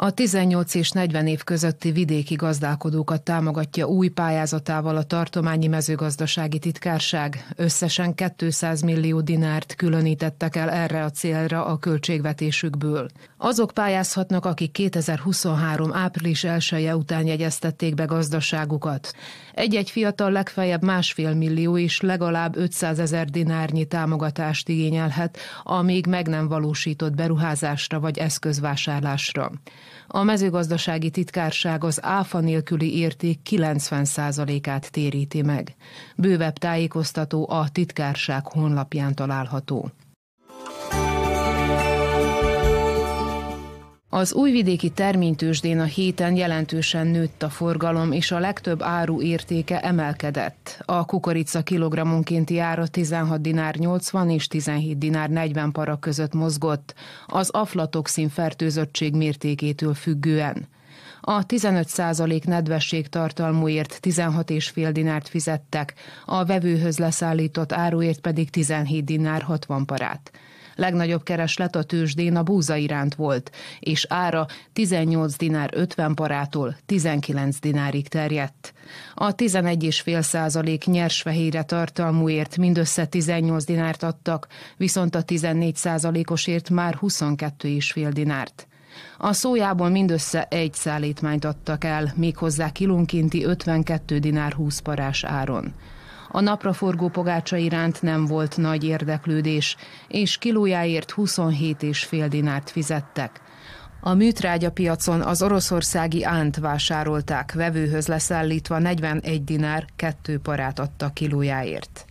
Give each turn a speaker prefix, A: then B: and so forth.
A: A 18 és 40 év közötti vidéki gazdálkodókat támogatja új pályázatával a tartományi mezőgazdasági titkárság. Összesen 200 millió dinárt különítettek el erre a célra a költségvetésükből. Azok pályázhatnak, akik 2023. április 1 -e után jegyeztették be gazdaságukat. Egy-egy fiatal legfeljebb másfél millió és legalább 500 ezer dinárnyi támogatást igényelhet, amíg meg nem valósított beruházásra vagy eszközvásárlásra. A mezőgazdasági titkárság az áfa nélküli érték 90%-át téríti meg. Bővebb tájékoztató a titkárság honlapján található. Az újvidéki terménytősdén a héten jelentősen nőtt a forgalom, és a legtöbb áru értéke emelkedett. A kukorica kilogrammunkénti ára 16 dinár 80 és 17 dinár 40 para között mozgott, az aflatoxin fertőzöttség mértékétől függően. A 15% nedvesség tartalmúért 16,5 dinárt fizettek, a vevőhöz leszállított áruért pedig 17 dinár 60 parát. Legnagyobb kereslet a tőzsdén a búza iránt volt, és ára 18 dinár 50 parától 19 dinárig terjedt. A 11,5 százalék fehére tartalmúért mindössze 18 dinárt adtak, viszont a 14 százalékosért már 22,5 dinárt. A szójából mindössze egy szállítmányt adtak el, méghozzá kilunkinti 52 dinár 20 parás áron. A napraforgó pogácsa iránt nem volt nagy érdeklődés, és kilójáért 27,5 dinárt fizettek. A műtrágya piacon az oroszországi ánt vásárolták, vevőhöz leszállítva 41 dinár, kettő parát adta kilójáért.